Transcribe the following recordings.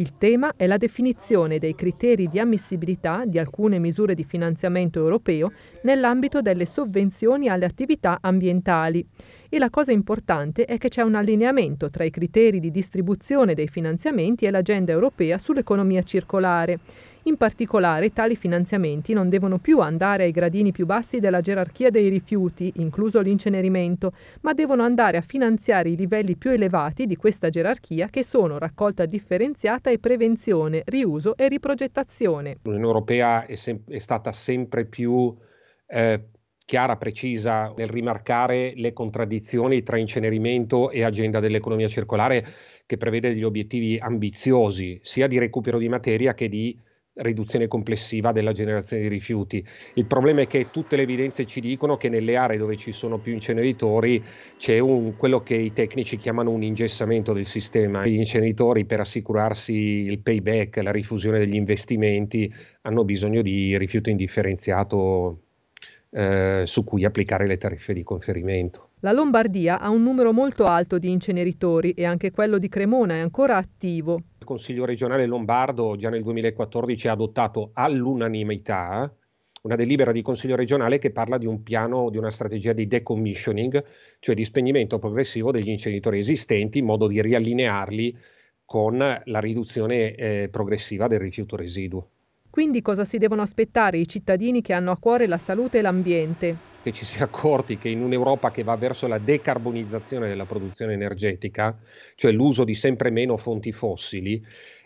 Il tema è la definizione dei criteri di ammissibilità di alcune misure di finanziamento europeo nell'ambito delle sovvenzioni alle attività ambientali. E la cosa importante è che c'è un allineamento tra i criteri di distribuzione dei finanziamenti e l'agenda europea sull'economia circolare in particolare, tali finanziamenti non devono più andare ai gradini più bassi della gerarchia dei rifiuti, incluso l'incenerimento, ma devono andare a finanziare i livelli più elevati di questa gerarchia che sono raccolta differenziata e prevenzione, riuso e riprogettazione. L'Unione Europea è, sem- è stata sempre più eh, chiara, precisa nel rimarcare le contraddizioni tra incenerimento e agenda dell'economia circolare che prevede degli obiettivi ambiziosi sia di recupero di materia che di riduzione complessiva della generazione di rifiuti. Il problema è che tutte le evidenze ci dicono che nelle aree dove ci sono più inceneritori c'è un, quello che i tecnici chiamano un ingessamento del sistema. Gli inceneritori per assicurarsi il payback, la rifusione degli investimenti, hanno bisogno di rifiuto indifferenziato eh, su cui applicare le tariffe di conferimento. La Lombardia ha un numero molto alto di inceneritori e anche quello di Cremona è ancora attivo. Consiglio regionale lombardo già nel 2014 ha adottato all'unanimità una delibera di Consiglio regionale che parla di un piano, di una strategia di decommissioning, cioè di spegnimento progressivo degli inceneritori esistenti in modo di riallinearli con la riduzione eh, progressiva del rifiuto residuo. Quindi cosa si devono aspettare i cittadini che hanno a cuore la salute e l'ambiente? che ci si è accorti che in un'Europa che va verso la decarbonizzazione della produzione energetica, cioè l'uso di sempre meno fonti fossili,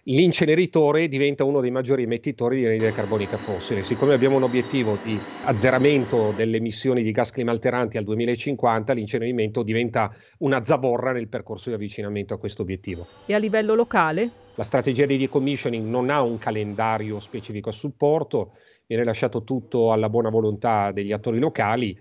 l'inceneritore diventa uno dei maggiori emettitori di energia carbonica fossile. Siccome abbiamo un obiettivo di azzeramento delle emissioni di gas climalteranti al 2050, l'incenerimento diventa una zavorra nel percorso di avvicinamento a questo obiettivo. E a livello locale? La strategia di decommissioning non ha un calendario specifico a supporto, viene lasciato tutto alla buona volontà degli attori locali